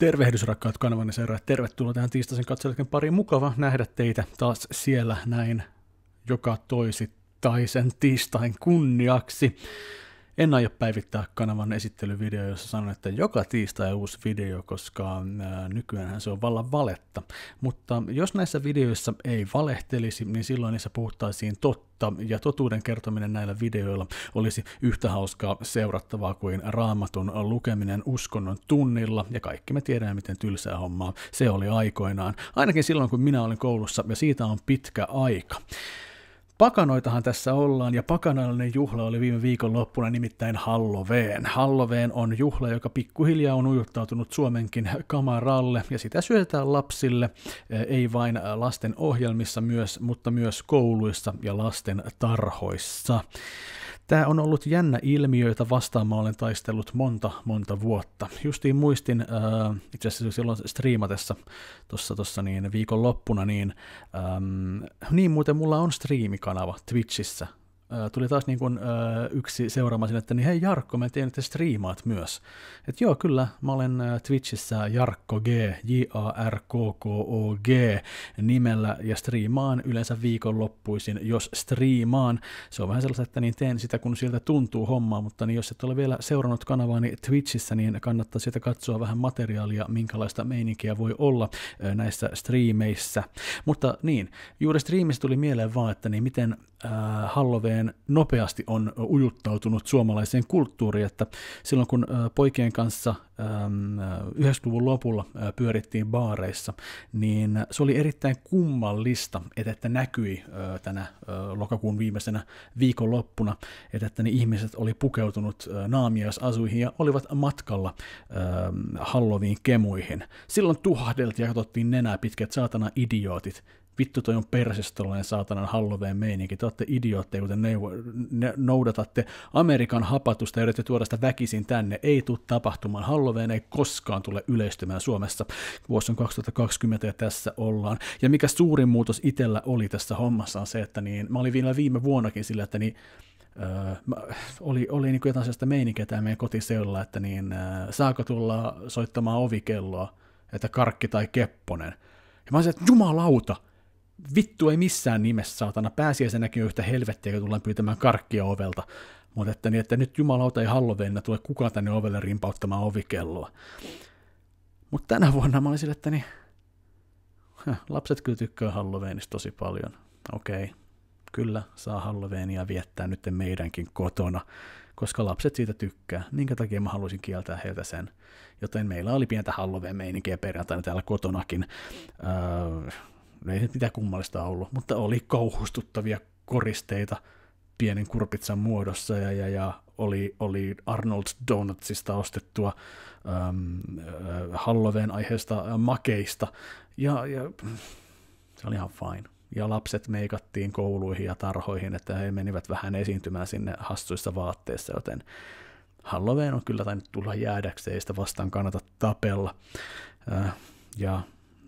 Tervehdys rakkaat kanavani seuraajat, tervetuloa tähän tiistaisen katselijan pariin. Mukava nähdä teitä taas siellä näin joka toisittaisen tiistain kunniaksi. En aio päivittää kanavan esittelyvideo, jossa sanon, että joka tiistai uusi video, koska äh, nykyään se on vallan valetta. Mutta äh, jos näissä videoissa ei valehtelisi, niin silloin niissä puhuttaisiin totta, ja totuuden kertominen näillä videoilla olisi yhtä hauskaa seurattavaa kuin raamatun lukeminen uskonnon tunnilla, ja kaikki me tiedämme, miten tylsää hommaa se oli aikoinaan, ainakin silloin kun minä olin koulussa, ja siitä on pitkä aika. Pakanoitahan tässä ollaan, ja pakanallinen juhla oli viime viikon loppuna nimittäin Halloween. Halloween on juhla, joka pikkuhiljaa on ujuttautunut Suomenkin kamaralle, ja sitä syötetään lapsille, eh, ei vain lasten ohjelmissa myös, mutta myös kouluissa ja lasten tarhoissa. Tämä on ollut jännä ilmiö, jota vastaan mä olen taistellut monta, monta vuotta. Justiin muistin, äh, itse asiassa silloin striimatessa tuossa tossa niin viikonloppuna, niin, ähm, niin muuten mulla on striimikanava Twitchissä, tuli taas niin kuin, yksi seuraama sinne, että niin hei Jarkko, mä tiedän, että striimaat myös. Että joo, kyllä, mä olen Twitchissä Jarkko G, J-A-R-K-K-O-G nimellä ja striimaan yleensä viikonloppuisin, jos striimaan. Se on vähän sellaista, että niin teen sitä, kun siltä tuntuu hommaa, mutta niin jos et ole vielä seurannut kanavaani Twitchissä, niin kannattaa sitä katsoa vähän materiaalia, minkälaista meininkiä voi olla näissä striimeissä. Mutta niin, juuri striimissä tuli mieleen vaan, että niin miten äh, Halloween hirveän nopeasti on ujuttautunut suomalaiseen kulttuuriin, että silloin kun poikien kanssa 90-luvun lopulla pyörittiin baareissa, niin se oli erittäin kummallista, että, näkyi tänä lokakuun viimeisenä viikonloppuna, että, että ne ihmiset oli pukeutunut naamiaisasuihin ja olivat matkalla halloviin kemuihin. Silloin tuhahdeltiin ja katsottiin nenää pitkät saatana idiootit vittu toi on persistollainen saatanan Halloween meininki, te olette idiootteja, kuten neuvo, ne, noudatatte Amerikan hapatusta ja yritätte tuoda sitä väkisin tänne, ei tule tapahtumaan, Halloween ei koskaan tule yleistymään Suomessa, vuosi on 2020 ja tässä ollaan, ja mikä suurin muutos itsellä oli tässä hommassa on se, että niin, mä olin vielä viime vuonnakin sillä, että niin, Öö, oli, oli niin jotain sellaista meininkiä täällä meidän kotiseudulla, että niin, öö, saako tulla soittamaan ovikelloa, että karkki tai kepponen. Ja mä olisin, että jumalauta, vittu ei missään nimessä saatana, pääsiäisenäkin on yhtä helvettiä, kun tullaan pyytämään karkkia ovelta. Mutta että, niin, että nyt jumalauta ei halloweenina tule kukaan tänne ovelle rimpauttamaan ovikelloa. Mutta tänä vuonna mä olisin, että niin, lapset kyllä tykkää halloweenista tosi paljon. Okei, okay. kyllä saa halloweenia viettää nyt meidänkin kotona, koska lapset siitä tykkää, minkä takia mä halusin kieltää heiltä sen. Joten meillä oli pientä halloween-meininkiä perjantaina täällä kotonakin. Öö, No ei mitään kummallista ollut, mutta oli kauhustuttavia koristeita pienen kurpitsan muodossa ja, ja, ja oli, oli Arnold's Donutsista ostettua ähm, äh, Halloween aiheesta äh, makeista ja, ja se oli ihan fine. Ja lapset meikattiin kouluihin ja tarhoihin, että he menivät vähän esiintymään sinne hassuissa vaatteissa, joten Halloween on kyllä tainnut tulla jäädäkseen, sitä vastaan kannata tapella. Äh, ja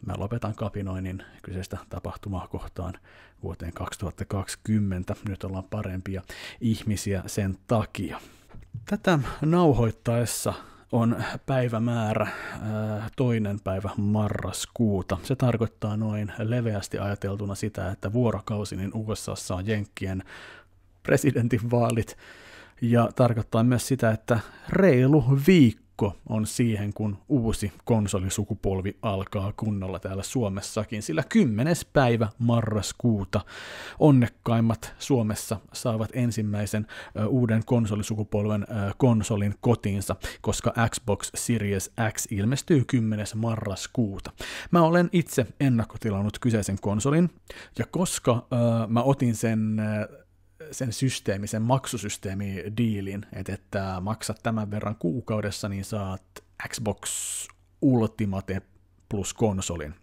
Mä lopetan kapinoinnin kyseistä tapahtumaa kohtaan vuoteen 2020. Nyt ollaan parempia ihmisiä sen takia. Tätä nauhoittaessa on päivämäärä äh, toinen päivä marraskuuta. Se tarkoittaa noin leveästi ajateltuna sitä, että vuorokausi niin USA on Jenkkien presidentinvaalit ja tarkoittaa myös sitä, että reilu viikko usko on siihen, kun uusi konsolisukupolvi alkaa kunnolla täällä Suomessakin, sillä 10. päivä marraskuuta onnekkaimmat Suomessa saavat ensimmäisen uuden konsolisukupolven konsolin kotiinsa, koska Xbox Series X ilmestyy 10. marraskuuta. Mä olen itse ennakkotilannut kyseisen konsolin, ja koska mä otin sen sen systeemi, sen maksusysteemi diilin, että, että maksat tämän verran kuukaudessa, niin saat Xbox Ultimate plus konsolin.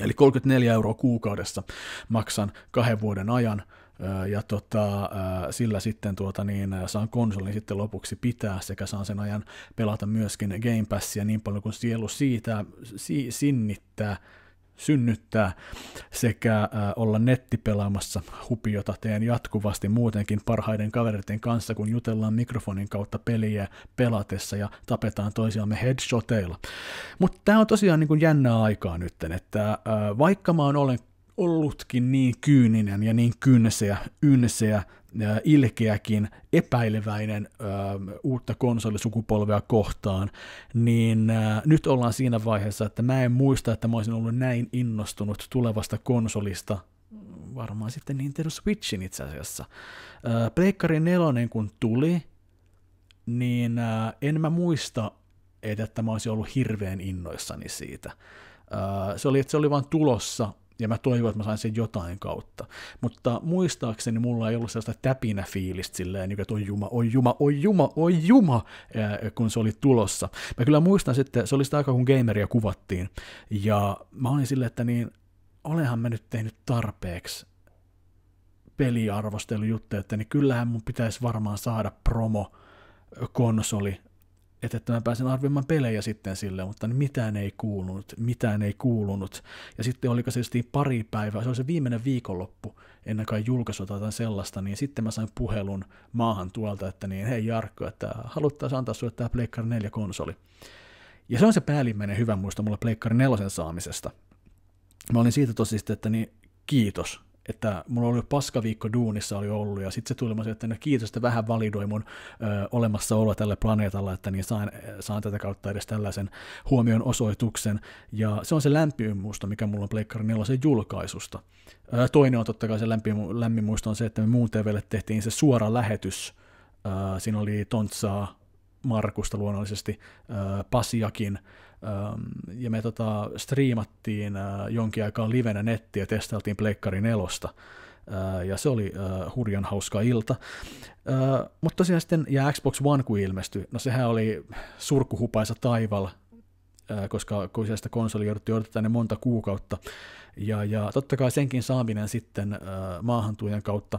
Eli 34 euroa kuukaudessa maksan kahden vuoden ajan, ja tota, sillä sitten tuota, niin saan konsolin sitten lopuksi pitää sekä saan sen ajan pelata myöskin Game Passia niin paljon kuin sielu siitä si- sinnittää synnyttää sekä olla nettipelaamassa hupiota teen jatkuvasti muutenkin parhaiden kavereiden kanssa, kun jutellaan mikrofonin kautta peliä pelatessa ja tapetaan toisiamme headshoteilla. Mutta tämä on tosiaan niin kuin jännää aikaa nyt, että vaikka mä oon olen ollutkin niin kyyninen ja niin kynseä, ynseä ilkeäkin, epäileväinen ö, uutta konsolisukupolvea kohtaan, niin ö, nyt ollaan siinä vaiheessa, että mä en muista, että mä olisin ollut näin innostunut tulevasta konsolista varmaan sitten Nintendo Switchin itse asiassa. Pleikkari nelonen kun tuli, niin en mä muista, että mä olisin ollut hirveän innoissani siitä. Se oli, että se oli vain tulossa, ja mä toivon, että mä sain sen jotain kautta. Mutta muistaakseni mulla ei ollut sellaista fiilistä silleen, niin, että oi juma, oi juma, oi juma, oi juma, kun se oli tulossa. Mä kyllä muistan sitten, se oli sitä aikaa, kun gameria kuvattiin, ja mä olin silleen, että niin, olenhan mä nyt tehnyt tarpeeksi peliarvostelujuttuja, että niin kyllähän mun pitäisi varmaan saada promo konsoli että, että mä pääsen arvioimaan pelejä sitten sille, mutta mitään ei kuulunut, mitään ei kuulunut. Ja sitten oliko se just niin pari päivää, se oli se viimeinen viikonloppu, ennen kuin julkaisua tai jotain sellaista, niin sitten mä sain puhelun maahan tuolta, että niin, hei Jarkko, että haluttaisiin antaa sulle tämä Pleikkari 4-konsoli. Ja se on se päällimmäinen hyvä muisto mulle Pleikkari 4 saamisesta. Mä olin siitä tosi sitten, että niin, kiitos, että mulla oli paska viikko duunissa oli ollut, ja sitten se tuli, että no kiitos, että vähän validoi mun ö, olemassaoloa tälle planeetalla, että niin saan, saan tätä kautta edes tällaisen huomion osoituksen, ja se on se lämpimin muisto, mikä mulla on Pleikkarin 4 julkaisusta. Ö, toinen on totta kai se lämpi, lämmin muisto on se, että me muun TVlle tehtiin se suora lähetys, ö, siinä oli Tontsaa, Markusta luonnollisesti, Pasiakin, ja me tota, striimattiin jonkin aikaa livenä nettiä, testailtiin Pleikkari nelosta, ja se oli hurjan hauska ilta. Mutta tosiaan sitten, ja Xbox One kun ilmestyi, no sehän oli surkuhupaisa taival, Äh, koska sitä konsoli jouduttiin odottamaan ne monta kuukautta. Ja, ja totta kai senkin saaminen sitten äh, maahantujen kautta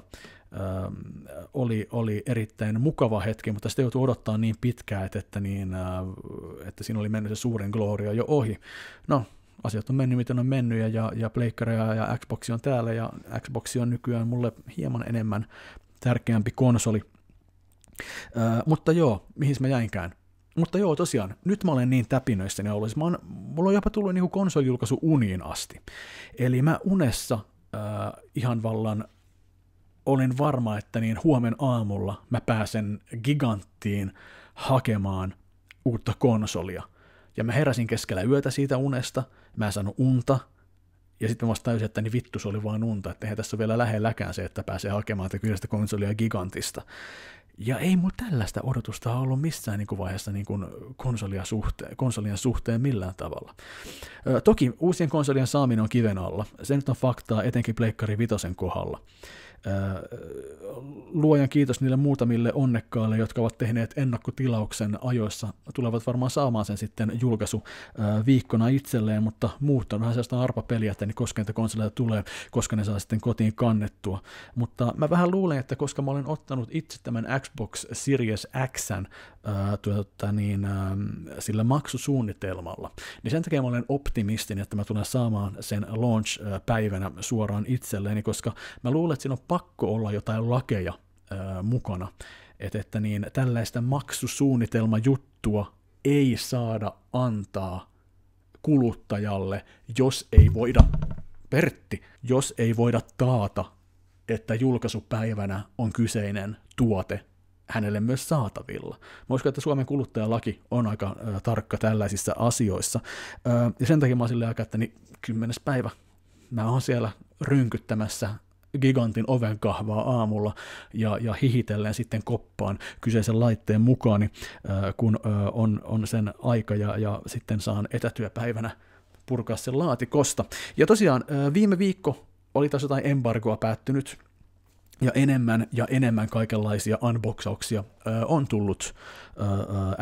äh, oli, oli erittäin mukava hetki, mutta sitä joutui odottaa niin pitkään, että, että, niin, että siinä oli mennyt se suuren gloria jo ohi. No, asiat on mennyt miten on mennyt ja, ja, ja pleikkareja ja Xbox on täällä ja Xbox on nykyään mulle hieman enemmän tärkeämpi konsoli. Ö, mutta joo, mihin mä jäinkään? Mutta joo, tosiaan, nyt mä olen niin täpinöissäni niin ollut, mä oon, mulla on jopa tullut niin konsolijulkaisu uniin asti. Eli mä unessa äh, ihan vallan olin varma, että niin huomen aamulla mä pääsen giganttiin hakemaan uutta konsolia. Ja mä heräsin keskellä yötä siitä unesta, mä en saanut unta, ja sitten vasta täysin, että niin vittu, se oli vaan unta, että eihän tässä ole vielä lähelläkään se, että pääsee hakemaan, tätä kyseistä konsolia gigantista. Ja ei mulla tällaista odotusta ollut missään niin kuin vaiheessa niin kuin konsolia suhteen, konsolien suhteen millään tavalla. Ö, toki uusien konsolien saaminen on kiven alla. Se nyt on faktaa etenkin Pleikkari Vitosen kohdalla. Äh, luojan kiitos niille muutamille onnekkaille, jotka ovat tehneet ennakkotilauksen ajoissa. Tulevat varmaan saamaan sen sitten julkaisu äh, viikkona itselleen, mutta muut on vähän sellaista arpapeliä, että niin koska niitä konsoleita tulee, koska ne saa sitten kotiin kannettua. Mutta mä vähän luulen, että koska mä olen ottanut itse tämän Xbox Series X äh, tuota, niin, sillä maksusuunnitelmalla, niin sen takia mä olen optimistin, että mä tulen saamaan sen launch-päivänä suoraan itselleen, koska mä luulen, että siinä on pakko olla jotain lakeja ää, mukana, että, että niin, tällaista maksusuunnitelmajuttua ei saada antaa kuluttajalle, jos ei voida, Pertti, jos ei voida taata, että julkaisupäivänä on kyseinen tuote hänelle myös saatavilla. Mä uskon, että Suomen kuluttajalaki on aika äh, tarkka tällaisissa asioissa. Äh, ja sen takia mä oon silleen aika, että niin, kymmenes päivä mä oon siellä rynkyttämässä gigantin oven kahvaa aamulla ja, ja hihitellen sitten koppaan kyseisen laitteen mukaan, niin, äh, kun äh, on, on sen aika ja, ja sitten saan etätyöpäivänä purkaa sen laatikosta. Ja tosiaan äh, viime viikko oli taas jotain embargoa päättynyt, ja enemmän ja enemmän kaikenlaisia unboxauksia on tullut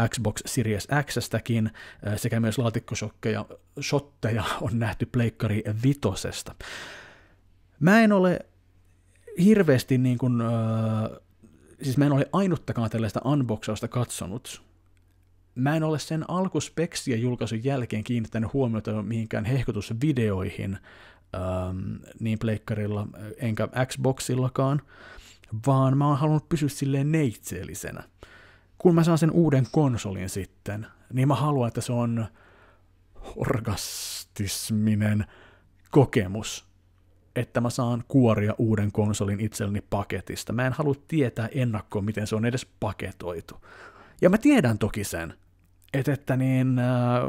Xbox Series Xstäkin sekä myös laatikkosokkeja, shotteja on nähty pleikkari vitosesta. Mä en ole hirveästi niin kuin, öö, siis mä en ole ainuttakaan tällaista unboxausta katsonut. Mä en ole sen alkuspeksiä julkaisun jälkeen kiinnittänyt huomiota mihinkään hehkutusvideoihin öö, niin pleikkarilla enkä Xboxillakaan, vaan mä oon halunnut pysyä silleen neitseellisenä. Kun mä saan sen uuden konsolin sitten, niin mä haluan, että se on orgastisminen kokemus että mä saan kuoria uuden konsolin itselleni paketista. Mä en halua tietää ennakkoon, miten se on edes paketoitu. Ja mä tiedän toki sen, että, että niin, äh,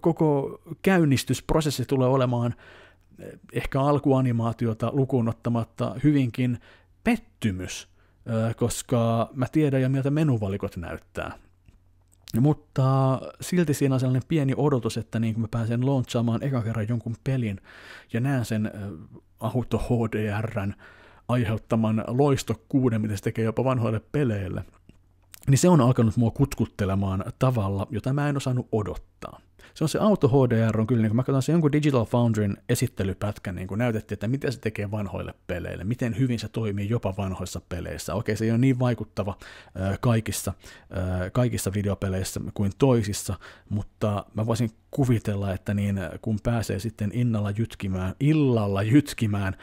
koko käynnistysprosessi tulee olemaan äh, ehkä alkuanimaatiota lukuun ottamatta hyvinkin pettymys, äh, koska mä tiedän ja miltä menuvalikot näyttää. No, mutta silti siinä on sellainen pieni odotus, että niin kun mä pääsen launchaamaan eka kerran jonkun pelin ja näen sen auto HDRn aiheuttaman loistokkuuden, mitä se tekee jopa vanhoille peleille, niin se on alkanut mua kutkuttelemaan tavalla, jota mä en osannut odottaa. Se on se auto HDR on kyllä, niin kun mä katson se jonkun Digital Foundryn esittelypätkä, niin kun näytettiin, että miten se tekee vanhoille peleille, miten hyvin se toimii jopa vanhoissa peleissä. Okei, se ei ole niin vaikuttava äh, kaikissa, äh, kaikissa videopeleissä kuin toisissa, mutta mä voisin kuvitella, että niin, kun pääsee sitten innalla jytkimään, illalla jytkimään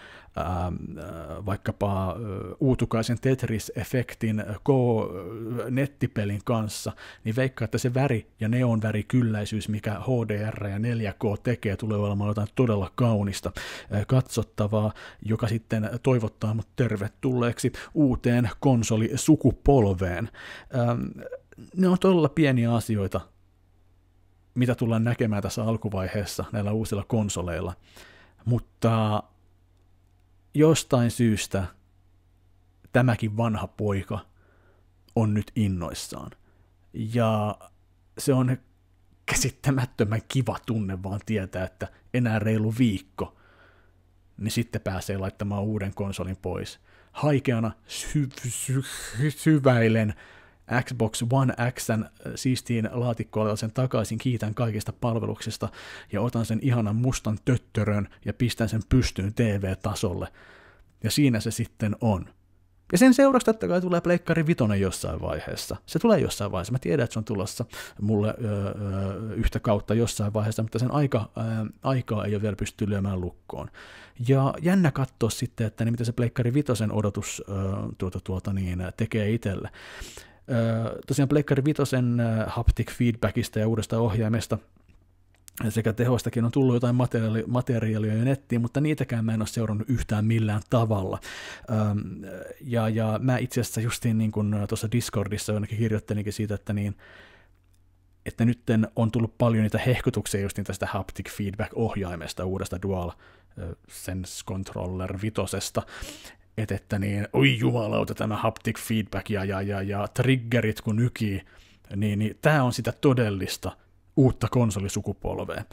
vaikkapa ää, uutukaisen Tetris-efektin K-nettipelin kanssa, niin veikkaa, että se väri ja kylläisyys, mikä mitä HDR ja 4K tekee, tulee olemaan jotain todella kaunista katsottavaa, joka sitten toivottaa mut tervetulleeksi uuteen konsolisukupolveen. Ne on todella pieniä asioita, mitä tullaan näkemään tässä alkuvaiheessa näillä uusilla konsoleilla, mutta jostain syystä tämäkin vanha poika on nyt innoissaan. Ja se on käsittämättömän kiva tunne vaan tietää, että enää reilu viikko, niin sitten pääsee laittamaan uuden konsolin pois. Haikeana sy- sy- sy- syväilen Xbox One Xn äh, siistiin laatikkoon sen takaisin, kiitän kaikista palveluksista ja otan sen ihanan mustan töttörön ja pistän sen pystyyn TV-tasolle. Ja siinä se sitten on. Ja sen seurasta totta kai tulee Pleikkari Vitonen jossain vaiheessa. Se tulee jossain vaiheessa. Mä tiedän, että se on tulossa mulle öö, yhtä kautta jossain vaiheessa, mutta sen aika, öö, aikaa ei ole vielä pysty lyömään lukkoon. Ja jännä katsoa sitten, että niin mitä se Pleikkari Vitosen odotus öö, tuota, tuota, niin, tekee itselle. Öö, tosiaan Pleikkari Vitosen öö, haptic feedbackista ja uudesta ohjaimesta – sekä tehoistakin on tullut jotain materiaali- materiaalia jo nettiin, mutta niitäkään mä en ole seurannut yhtään millään tavalla. Öm, ja, ja mä itse asiassa justiin niin kuin äh, tuossa Discordissa jonnekin kirjoittelinkin siitä, että niin, että nyt on tullut paljon niitä hehkutuksia just niin tästä haptic feedback-ohjaimesta uudesta Dual äh, Sense Controller vitosesta, et, että niin, oi jumalauta tämä haptic feedback ja, ja, ja, ja triggerit kun nyki, niin, niin tämä on sitä todellista uutta konsolisukupolvea.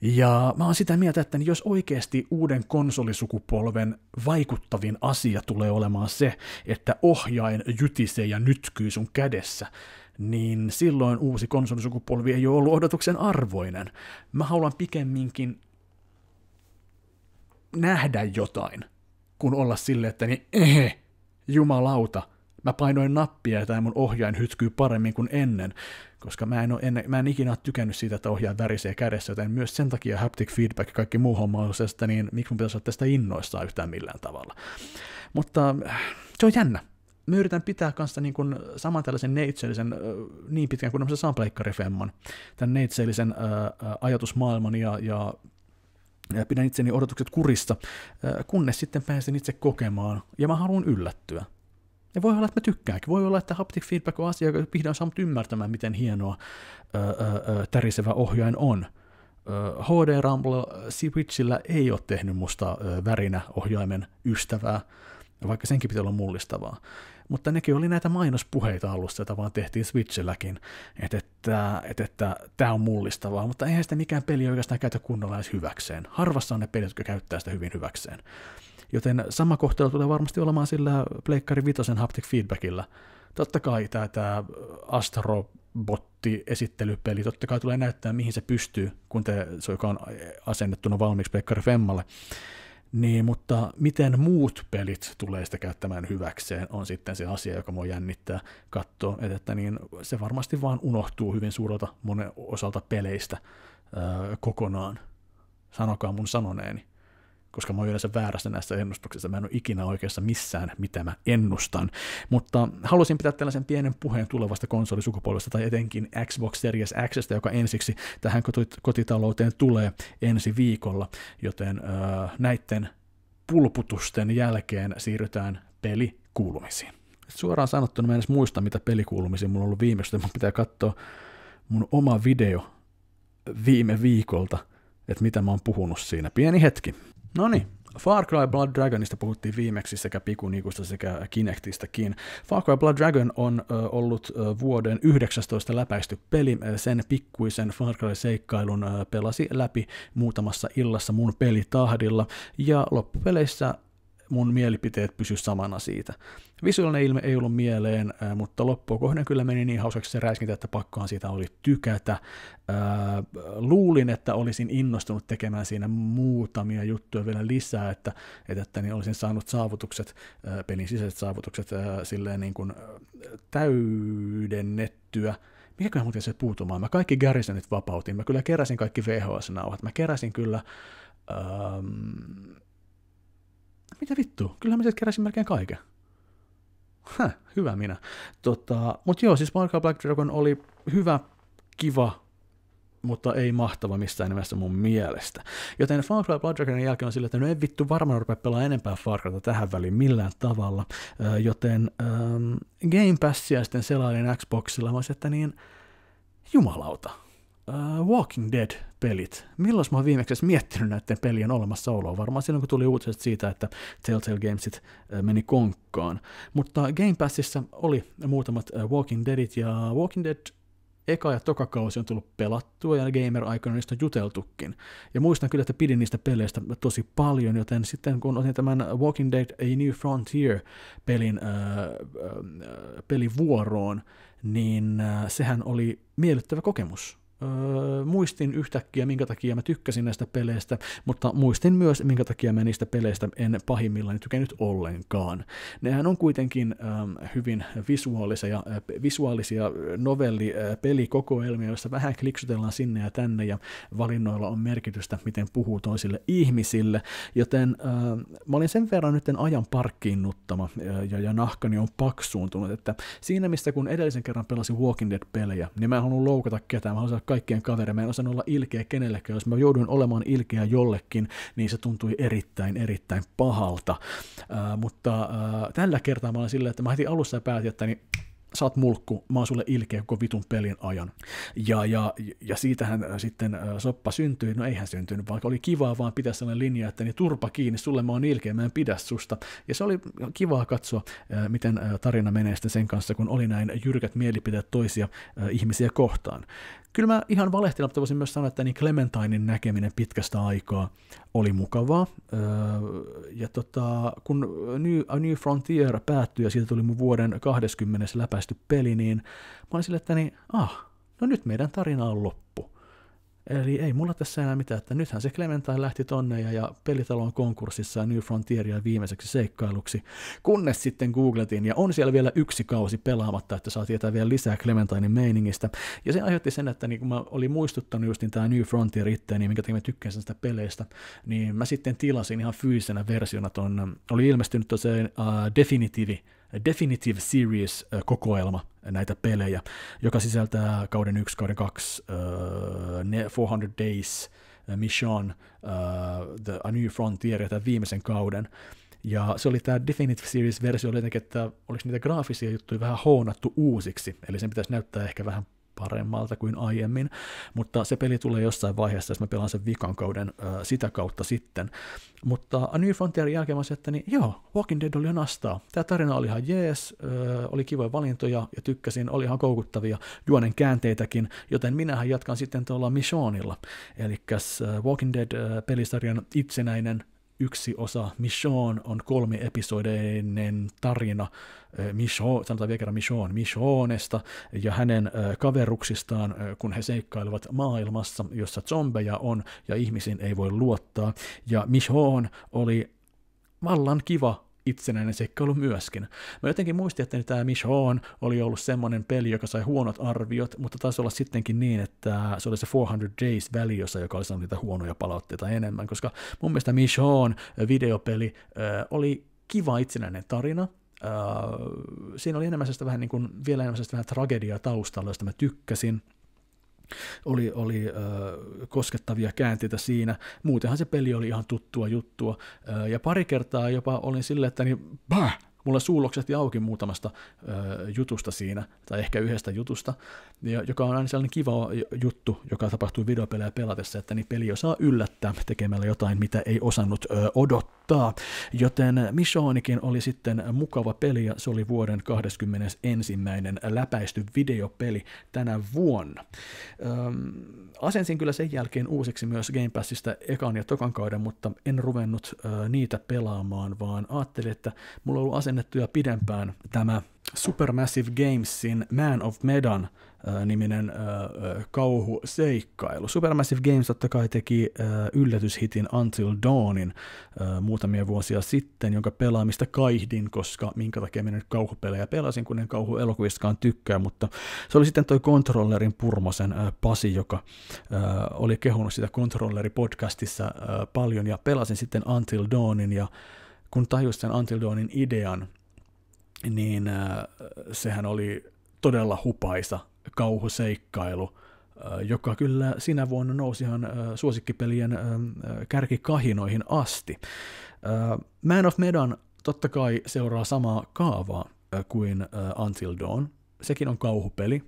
Ja mä oon sitä mieltä, että niin jos oikeasti uuden konsolisukupolven vaikuttavin asia tulee olemaan se, että ohjain jytisee ja nytkyy sun kädessä, niin silloin uusi konsolisukupolvi ei ole ollut odotuksen arvoinen. Mä haluan pikemminkin nähdä jotain, kun olla silleen, että niin, ehe, jumalauta – Mä painoin nappia ja tämä mun ohjain hytkyy paremmin kuin ennen, koska mä en, ennen, mä en ikinä ole tykännyt siitä, että ohjaan värisee kädessä, joten myös sen takia haptic feedback ja kaikki muu hommaisesta, niin miksi mun pitäisi olla tästä innoissaan yhtään millään tavalla. Mutta äh, se on jännä. Mä yritän pitää kanssa niin kuin saman tällaisen neitsellisen, niin pitkään kuin se saan pleikkarifemman, tämän neitsellisen ajatusmaailman ja, ja ja pidän itseni odotukset kurissa, kunnes sitten pääsen itse kokemaan, ja mä haluan yllättyä. Ja voi olla, että mä tykkäänkin. Voi olla, että haptic feedback on asia, joka vihdoin saanut ymmärtämään, miten hienoa ö, ö, tärisevä ohjain on. HD Rumble Switchillä ei ole tehnyt musta värinä ohjaimen ystävää, vaikka senkin pitää olla mullistavaa. Mutta nekin oli näitä mainospuheita alussa, joita vaan tehtiin Switchilläkin, että tämä et, että, tämä on mullistavaa, mutta eihän sitä mikään peli oikeastaan käytä kunnolla edes hyväkseen. Harvassa on ne pelit, jotka käyttää sitä hyvin hyväkseen. Joten sama kohtelu tulee varmasti olemaan sillä Pleikkari Vitosen haptic feedbackillä. Totta kai tämä, tämä Astrobotti-esittelypeli, totta kai tulee näyttää, mihin se pystyy, kun te, se, joka on asennettuna valmiiksi Pleikkari Femmalle. Niin, mutta miten muut pelit tulee sitä käyttämään hyväkseen, on sitten se asia, joka voi jännittää katsoa. Että, että niin, se varmasti vaan unohtuu hyvin suurelta monen osalta peleistä öö, kokonaan. Sanokaa mun sanoneeni koska mä oon yleensä väärässä näissä ennustuksissa, mä en ole ikinä oikeassa missään, mitä mä ennustan. Mutta halusin pitää tällaisen pienen puheen tulevasta konsolisukupolvesta tai etenkin Xbox Series X, joka ensiksi tähän kotitalouteen tulee ensi viikolla, joten öö, näiden pulputusten jälkeen siirrytään pelikuulumisiin. Suoraan sanottuna mä en edes muista, mitä pelikuulumisiin mulla on ollut viimeksi, mutta pitää katsoa mun oma video viime viikolta, että mitä mä oon puhunut siinä. Pieni hetki. No niin, Far Cry Blood Dragonista puhuttiin viimeksi sekä Pikuniikusta sekä Kinectistäkin. Far Cry Blood Dragon on ollut vuoden 19 läpäisty peli. Sen pikkuisen Far Cry-seikkailun pelasi läpi muutamassa illassa mun pelitahdilla. Ja loppupeleissä mun mielipiteet pysy samana siitä. Visuaalinen ilme ei ollut mieleen, mutta loppua kohden kyllä meni niin hauskaksi se räiskintä, että pakkohan siitä oli tykätä. Luulin, että olisin innostunut tekemään siinä muutamia juttuja vielä lisää, että, että niin olisin saanut saavutukset, pelin sisäiset saavutukset silleen niin kuin täydennettyä, mikäköhän muuten se puutumaan. Mä kaikki Garrisonit vapautin, mä kyllä keräsin kaikki VHS-nauhat, mä keräsin kyllä ähm, mitä vittu, Kyllä, mä sieltä keräsin melkein kaiken. Häh, hyvä minä. Tota, mutta joo, siis Marka Black Dragon oli hyvä, kiva, mutta ei mahtava missään nimessä mun mielestä. Joten Far Cry Blood Dragonin jälkeen on sillä, että no ei vittu varmaan rupea pelaa enempää Far Cryta tähän väliin millään tavalla, joten ähm, Game Passia sitten selailin Xboxilla, mä olisin, että niin, jumalauta, uh, Walking Dead-pelit. Milloin mä oon viimeksi miettinyt näiden pelien olemassaoloa? Varmaan silloin, kun tuli uutiset siitä, että Telltale Gamesit äh, meni konkkaan. Mutta Game Passissa oli muutamat äh, Walking Deadit, ja Walking Dead eka ja toka kausi on tullut pelattua ja gamer aikana niistä on juteltukin. Ja muistan kyllä, että pidin niistä peleistä tosi paljon, joten sitten kun otin tämän Walking Dead A New Frontier pelin, äh, äh, pelivuoroon, niin äh, sehän oli miellyttävä kokemus öö, muistin yhtäkkiä, minkä takia mä tykkäsin näistä peleistä, mutta muistin myös, minkä takia mä niistä peleistä en pahimmillaan tykännyt ollenkaan. Nehän on kuitenkin öö, hyvin visuaalisia, visuaalisia novelli joissa vähän kliksutellaan sinne ja tänne, ja valinnoilla on merkitystä, miten puhuu toisille ihmisille, joten öö, mä olin sen verran nyt ajan parkkiinnuttama, ja, ja nahkani on paksuuntunut, että siinä missä kun edellisen kerran pelasin Walking Dead-pelejä, niin mä en halunnut loukata ketään, mä halusin kaikkien kavereja. Mä en osannut olla ilkeä kenellekään. Jos mä jouduin olemaan ilkeä jollekin, niin se tuntui erittäin, erittäin pahalta. Äh, mutta äh, tällä kertaa mä olin silleen, että mä heti alussa päätin, että niin sä oot mulkku, mä oon sulle ilkeä koko vitun pelin ajan. Ja, ja, ja siitähän sitten soppa syntyi, no eihän syntynyt, vaikka oli kivaa vaan pitää sellainen linja, että niin turpa kiinni, sulle mä oon ilkeä, mä en pidä susta. Ja se oli kivaa katsoa, miten tarina menee sitten sen kanssa, kun oli näin jyrkät mielipiteet toisia ihmisiä kohtaan. Kyllä mä ihan valehtelematta voisin myös sanoa, että niin Clementinein näkeminen pitkästä aikaa oli mukavaa. Öö, ja tota, kun New, A New Frontier päättyi ja siitä tuli mun vuoden 20. läpäisty peli, niin mä olin sille, että niin, ah, no nyt meidän tarina on loppu Eli ei mulla tässä enää mitään, että nythän se Clementine lähti tonne ja, ja pelitalo on konkurssissa ja New Frontieria viimeiseksi seikkailuksi, kunnes sitten googletin ja on siellä vielä yksi kausi pelaamatta, että saa tietää vielä lisää Clementinein meiningistä. Ja se aiheutti sen, että niin kun mä olin muistuttanut just niin tämä New Frontier niin minkä takia mä tykkäsin sitä peleistä, niin mä sitten tilasin ihan fyysisenä versiona ton, oli ilmestynyt tosiaan uh, Definitive Definitive Series-kokoelma näitä pelejä, joka sisältää kauden 1, kauden 2, uh, 400 Days, Mission, uh, The A New Frontier ja tämän viimeisen kauden. Ja se oli tämä Definitive Series-versio oli jotenkin, että oliko niitä graafisia juttuja vähän hoonattu uusiksi, eli sen pitäisi näyttää ehkä vähän paremmalta kuin aiemmin, mutta se peli tulee jossain vaiheessa, jos mä pelaan sen vikan kauden ää, sitä kautta sitten. Mutta A New Frontier jälkeen mä että niin joo, Walking Dead oli nastaa. Tämä tarina oli ihan jees, ää, oli kivoja valintoja ja tykkäsin, oli ihan koukuttavia juonen käänteitäkin, joten minähän jatkan sitten tuolla Missionilla. eli Walking Dead-pelisarjan itsenäinen yksi osa Michon on kolmi episodeinen tarina Michon, sanotaan vielä kerran Michon, Michonesta ja hänen kaveruksistaan, kun he seikkailevat maailmassa, jossa zombeja on ja ihmisiin ei voi luottaa. Ja Michon oli vallan kiva itsenäinen seikkailu myöskin. Mä jotenkin muistin, että tämä Michon oli ollut semmoinen peli, joka sai huonot arviot, mutta taisi olla sittenkin niin, että se oli se 400 Days väliossa, joka oli saanut niitä huonoja palautteita enemmän, koska mun mielestä Michon videopeli oli kiva itsenäinen tarina, siinä oli enemmän vähän niin kuin, vielä enemmän vähän tragediaa taustalla, josta mä tykkäsin, oli, oli äh, koskettavia käänteitä siinä. Muutenhan se peli oli ihan tuttua juttua. Äh, ja pari kertaa jopa olin silleen, että niin, bah! Mulla suuloksetti auki muutamasta ö, jutusta siinä, tai ehkä yhdestä jutusta, joka on aina sellainen kiva juttu, joka tapahtuu videopelejä pelatessa, että niin peli osaa yllättää tekemällä jotain, mitä ei osannut ö, odottaa. Joten Missionikin oli sitten mukava peli, ja se oli vuoden 21. läpäisty videopeli tänä vuonna. Ö, asensin kyllä sen jälkeen uusiksi myös Game Passista ekan ja tokan kauden, mutta en ruvennut ö, niitä pelaamaan, vaan ajattelin, että mulla on ollut asenne pidennetty ja pidempään tämä Supermassive Gamesin Man of Medan niminen äh, kauhuseikkailu. Supermassive Games totta kai teki äh, yllätyshitin Until Dawnin äh, muutamia vuosia sitten, jonka pelaamista kaihdin, koska minkä takia minä nyt kauhupelejä pelasin, kun en kauhuelokuvistakaan tykkää, mutta se oli sitten toi Controllerin Purmosen äh, Pasi, joka äh, oli kehunut sitä Controlleri podcastissa äh, paljon, ja pelasin sitten Until Dawnin, ja äh, kun tajus sen Dawnin idean, niin äh, sehän oli todella hupaisa kauhuseikkailu, äh, joka kyllä sinä vuonna nousi ihan äh, suosikkipelien äh, kärkikahinoihin asti. Äh, Man of Medan totta kai seuraa samaa kaavaa äh, kuin äh, Until Dawn. Sekin on kauhupeli,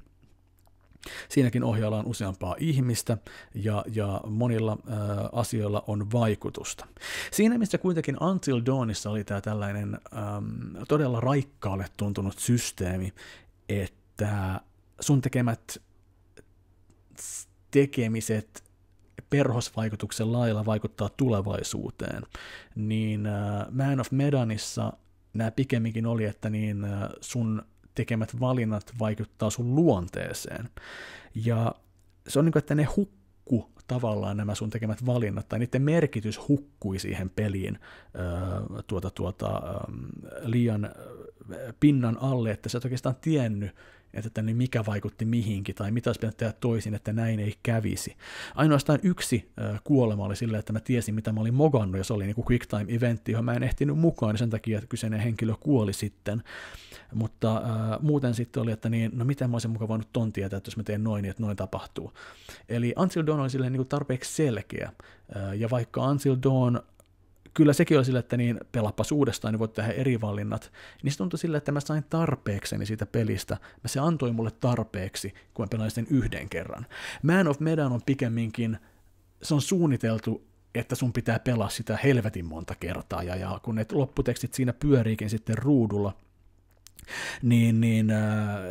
Siinäkin ohjaillaan useampaa ihmistä ja, ja monilla ä, asioilla on vaikutusta. Siinä missä kuitenkin Until Dawnissa oli tämä tällainen äm, todella raikkaalle tuntunut systeemi, että sun tekemät tekemiset perhosvaikutuksen lailla vaikuttaa tulevaisuuteen, niin Man of Medanissa nämä pikemminkin oli, että niin sun tekemät valinnat vaikuttaa sun luonteeseen. Ja se on niin kuin, että ne hukku tavallaan nämä sun tekemät valinnat, tai niiden merkitys hukkui siihen peliin öö, tuota, tuota, öö, liian pinnan alle, että sä et oikeastaan tiennyt, että niin mikä vaikutti mihinkin tai mitä olisi pitänyt tehdä toisin, että näin ei kävisi. Ainoastaan yksi kuolema oli silleen, että mä tiesin, mitä mä olin mogannut, ja se oli niin kuin quick time eventti, johon mä en ehtinyt mukaan, niin sen takia että kyseinen henkilö kuoli sitten. Mutta äh, muuten sitten oli, että niin, no miten mä olisin mukaan voinut ton tietää, että jos mä teen noin, niin että noin tapahtuu. Eli Until Dawn oli silleen niin kuin tarpeeksi selkeä, ja vaikka Until Dawn kyllä sekin oli sillä, että niin pelappas uudestaan, niin voit tehdä eri valinnat. Niin se tuntui sillä, että mä sain tarpeekseni siitä pelistä. Mä se antoi mulle tarpeeksi, kun mä pelasin sen yhden kerran. Man of Medan on pikemminkin, se on suunniteltu että sun pitää pelaa sitä helvetin monta kertaa, ja, ja kun ne lopputekstit siinä pyöriikin sitten ruudulla, niin, niin äh,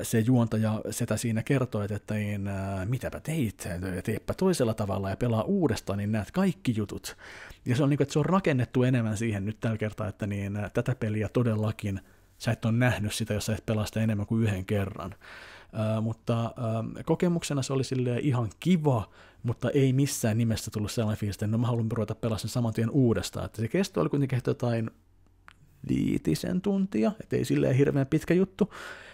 se juontaja sitä siinä kertoi, että niin, mitäpä teit, teepä toisella tavalla ja pelaa uudestaan, niin näet kaikki jutut. Ja se on, niin kuin, että se on rakennettu enemmän siihen nyt tällä kertaa, että niin, äh, tätä peliä todellakin sä et ole nähnyt sitä, jos sä et pelaa sitä enemmän kuin yhden kerran. Äh, mutta äh, kokemuksena se oli sille ihan kiva, mutta ei missään nimessä tullut sellainen fiilis, että no mä haluan ruveta pelaa sen saman tien uudestaan. Että se kesto oli kuitenkin jotain viitisen tuntia, ettei silleen hirveän pitkä juttu,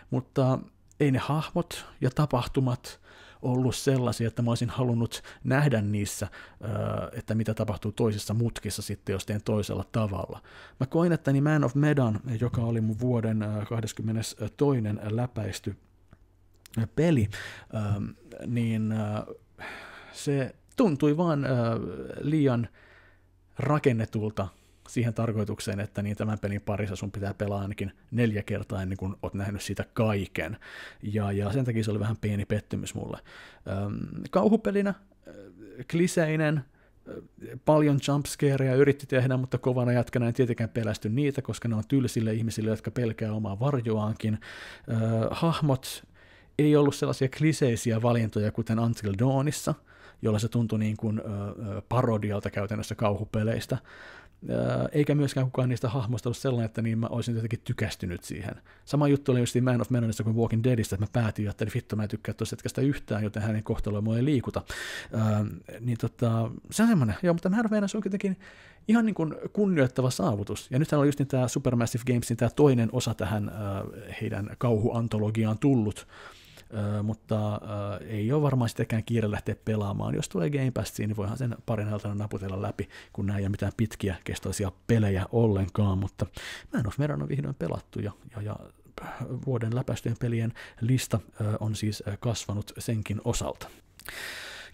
mutta ei ne hahmot ja tapahtumat ollut sellaisia, että mä olisin halunnut nähdä niissä, äh, että mitä tapahtuu toisissa mutkissa sitten, jos teen toisella tavalla. Mä koin, että niin Man of Medan, joka oli mun vuoden 22. Äh, läpäisty äh, peli, ähm, niin se tuntui vaan liian rakennetulta siihen tarkoitukseen, että niin tämän pelin parissa sun pitää pelaa ainakin neljä kertaa ennen kuin oot nähnyt siitä kaiken. Ja, ja sen takia se oli vähän pieni pettymys mulle. Ähm, kauhupelinä, kliseinen, paljon jumpscareja yritti tehdä, mutta kovana jatkana en tietenkään pelästy niitä, koska ne on tylsille ihmisille, jotka pelkää omaa varjoaankin. Äh, hahmot ei ollut sellaisia kliseisiä valintoja kuten Until Dawnissa, jolla se tuntui niin kuin, äh, parodialta käytännössä kauhupeleistä, Äh, eikä myöskään kukaan niistä hahmoista ollut sellainen, että niin mä olisin jotenkin tykästynyt siihen. Sama juttu oli just Man of Menonissa kuin Walking Deadistä, että mä päätin jo, että niin vittu mä en tykkää tuossa hetkestä yhtään, joten hänen kohtaloa mua ei liikuta. Ää, äh, niin tota, se on semmoinen, joo, mutta of se on kuitenkin ihan niin kuin kunnioittava saavutus. Ja nythän on just niin tämä Supermassive Gamesin tämä toinen osa tähän ää, äh, heidän kauhuantologiaan tullut, mutta äh, ei ole varmaan sitäkään kiire lähteä pelaamaan. Jos tulee Game Passiin, niin voihan sen parin altana naputella läpi, kun näin ei ole mitään pitkiä kestoisia pelejä ollenkaan, mutta Man of Medan on vihdoin pelattu ja, ja, ja vuoden läpäistyjen pelien lista äh, on siis kasvanut senkin osalta.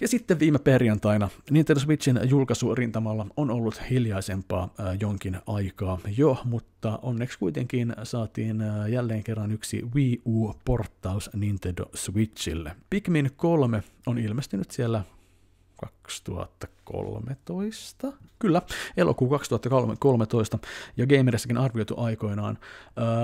Ja sitten viime perjantaina Nintendo Switchin julkaisurintamalla on ollut hiljaisempaa äh, jonkin aikaa jo, mutta onneksi kuitenkin saatiin äh, jälleen kerran yksi Wii U-porttaus Nintendo Switchille. Pikmin 3 on ilmestynyt siellä 2013? Kyllä, elokuu 2013, ja gamerissäkin arvioitu aikoinaan.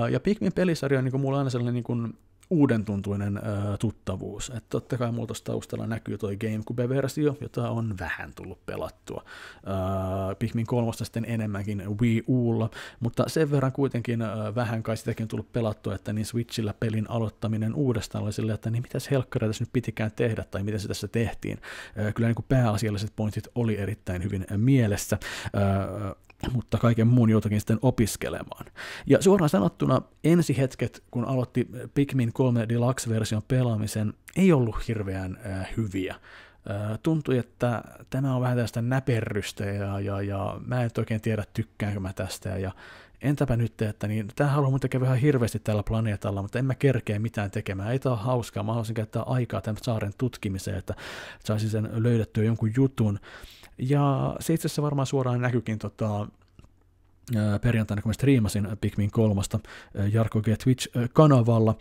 Äh, ja Pikmin pelisarja on niin kuin mulla aina sellainen niin kuin uuden tuntuinen äh, tuttavuus. Et totta kai muutos taustalla näkyy tuo GameCube-versio, jota on vähän tullut pelattua. Äh, Pikmin kolmosta sitten enemmänkin Wii Ulla, mutta sen verran kuitenkin äh, vähän kai sitäkin on tullut pelattua, että niin Switchillä pelin aloittaminen uudestaan oli sille, että niin mitäs helkkaria tässä nyt pitikään tehdä tai miten se tässä tehtiin. Äh, kyllä niin kuin pääasialliset pointit oli erittäin hyvin mielessä. Äh, mutta kaiken muun joutakin sitten opiskelemaan. Ja suoraan sanottuna ensi hetket, kun aloitti Pikmin 3 Deluxe-version pelaamisen, ei ollut hirveän äh, hyviä. Äh, tuntui, että tämä on vähän tästä näperrystä ja, ja, ja mä en oikein tiedä tykkäänkö mä tästä ja entäpä nyt, että niin, tämä haluaa muuten käydä ihan hirveästi tällä planeetalla, mutta en mä kerkeä mitään tekemään, ei tämä ole hauskaa, mä haluaisin käyttää aikaa tämän saaren tutkimiseen, että saisin sen löydettyä jonkun jutun, ja se itse asiassa varmaan suoraan näkyykin tota, perjantaina, kun mä striimasin Pikmin kolmasta Jarkko G. Twitch-kanavalla,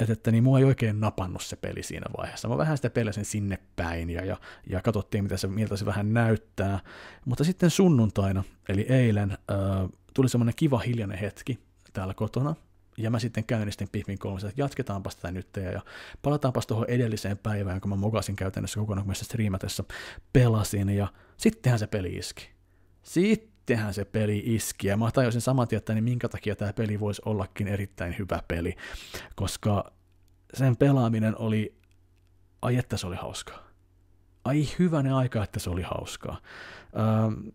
että, että niin mua ei oikein napannut se peli siinä vaiheessa. Mä vähän sitä pelasin sinne päin ja, ja, ja katsottiin, mitä se, miltä se vähän näyttää. Mutta sitten sunnuntaina, eli eilen, tuli semmoinen kiva hiljainen hetki täällä kotona, ja mä sitten käynnistin Pikmin 3, että jatketaanpas tätä nyt ja palataanpas tuohon edelliseen päivään, kun mä mokasin käytännössä kokonaan, kun mä striimatessa pelasin ja sittenhän se peli iski. Sittenhän se peli iski ja mä tajusin saman tien, että niin minkä takia tämä peli voisi ollakin erittäin hyvä peli, koska sen pelaaminen oli, ai että se oli hauskaa. Ai hyvänä aika, että se oli hauskaa. Öö,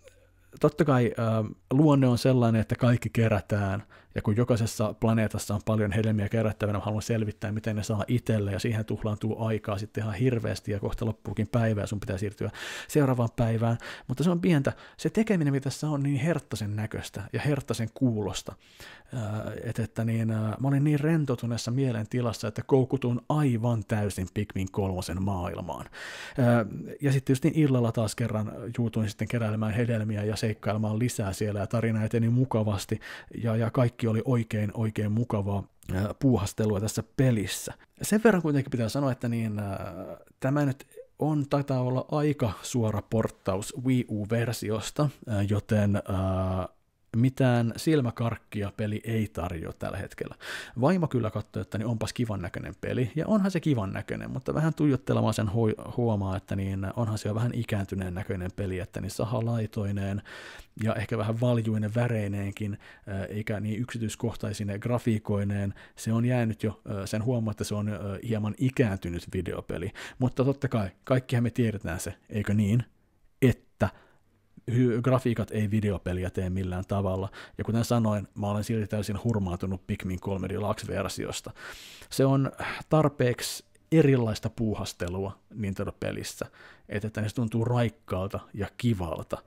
totta kai äh, luonne on sellainen, että kaikki kerätään ja kun jokaisessa planeetassa on paljon helmiä kerättävänä, mä haluan selvittää, miten ne saa itselle, ja siihen tuhlaantuu aikaa sitten ihan hirveästi, ja kohta loppuukin päivä, ja sun pitää siirtyä seuraavaan päivään. Mutta se on pientä, se tekeminen, mitä tässä on, niin herttaisen näköistä ja herttaisen kuulosta. Äh, et, että niin, äh, mä olin niin rentoutuneessa mielen tilassa, että koukutun aivan täysin Pikmin kolmosen maailmaan. Äh, ja sitten just niin illalla taas kerran juutuin sitten keräilemään hedelmiä ja seikkailemaan lisää siellä, ja tarina eteni mukavasti, ja, ja kaikki kaikki oli oikein oikein mukavaa äh, puuhastelua tässä pelissä. Sen verran kuitenkin pitää sanoa, että niin, äh, tämä nyt on, taitaa olla aika suora porttaus Wii U-versiosta, äh, joten mitään silmäkarkkia peli ei tarjoa tällä hetkellä. Vaimo kyllä katsoi, että niin onpas kivan näköinen peli, ja onhan se kivan näköinen, mutta vähän tuijottelemaan sen huomaa, että niin onhan se jo vähän ikääntyneen näköinen peli, että niin sahalaitoineen ja ehkä vähän valjuinen väreineenkin, eikä niin yksityiskohtaisine grafiikoineen, se on jäänyt jo sen huomaa, että se on hieman ikääntynyt videopeli. Mutta totta kai, kaikkihan me tiedetään se, eikö niin, että grafiikat ei videopeliä tee millään tavalla. Ja kuten sanoin, mä olen silti täysin hurmaantunut Pikmin 3 Deluxe-versiosta. Se on tarpeeksi erilaista puuhastelua Nintendo-pelissä, että, että ne tuntuu raikkaalta ja kivalta,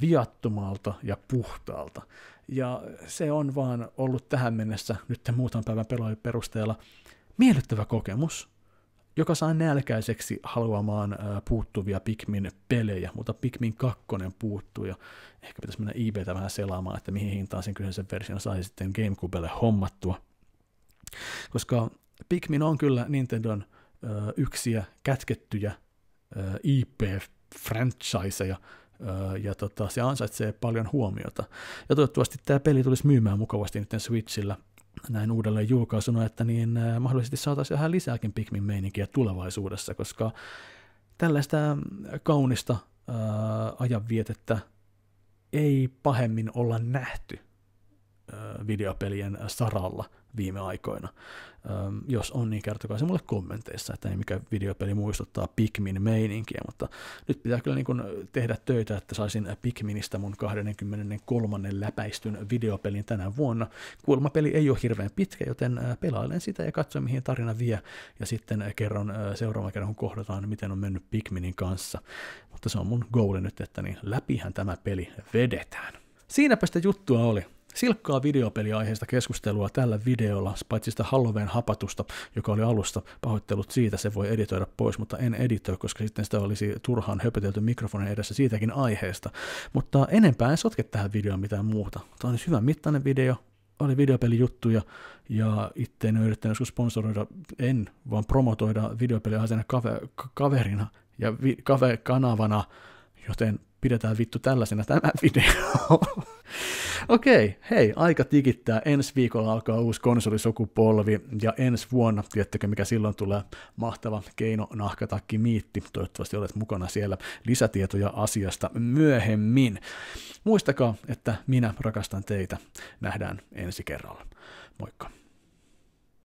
viattomalta ja puhtaalta. Ja se on vaan ollut tähän mennessä, nyt muutaman päivän perusteella, miellyttävä kokemus, joka saa nälkäiseksi haluamaan puuttuvia Pikmin pelejä, mutta Pikmin 2 puuttuu ja ehkä pitäisi mennä eBaytä vähän selaamaan, että mihin hintaan sen kyseisen version saisi sitten Gamecubelle hommattua. Koska Pikmin on kyllä Nintendon ö, yksiä kätkettyjä IP-franchiseja, ja tota, se ansaitsee paljon huomiota. Ja toivottavasti tämä peli tulisi myymään mukavasti nyt Switchillä, näin uudelleen julkaisuna, että niin äh, mahdollisesti saataisiin vähän lisääkin Pikmin meininkiä tulevaisuudessa, koska tällaista äh, kaunista ää, äh, ajanvietettä ei pahemmin olla nähty videopelien saralla viime aikoina. Jos on, niin kertokaa se mulle kommenteissa, että ei mikä videopeli muistuttaa Pikmin meininkiä, mutta nyt pitää kyllä niin kuin tehdä töitä, että saisin Pikministä mun 23. läpäistyn videopelin tänä vuonna. Kulmapeli ei ole hirveän pitkä, joten pelailen sitä ja katson mihin tarina vie, ja sitten kerron seuraavan kerran, kun kohdataan, miten on mennyt Pikminin kanssa. Mutta se on mun goali nyt, että niin läpihän tämä peli vedetään. Siinäpä sitä juttua oli silkkaa videopeliaiheesta keskustelua tällä videolla, paitsi sitä Halloween hapatusta, joka oli alusta. Pahoittelut siitä, se voi editoida pois, mutta en editoi, koska sitten sitä olisi turhaan höpötelty mikrofonin edessä siitäkin aiheesta. Mutta enempää en sotke tähän videoon mitään muuta. Tämä on hyvä hyvän mittainen video, oli videopelijuttuja ja itse en yrittänyt joskus sponsoroida, en, vaan promotoida videopeliaiheena kaverina ja kanavana, joten pidetään vittu tällaisena tämä video. Okei, okay, hei, aika digittää. Ensi viikolla alkaa uusi konsolisukupolvi ja ensi vuonna, tiedättekö mikä silloin tulee, mahtava keino nahkatakki miitti. Toivottavasti olet mukana siellä lisätietoja asiasta myöhemmin. Muistakaa, että minä rakastan teitä. Nähdään ensi kerralla. Moikka.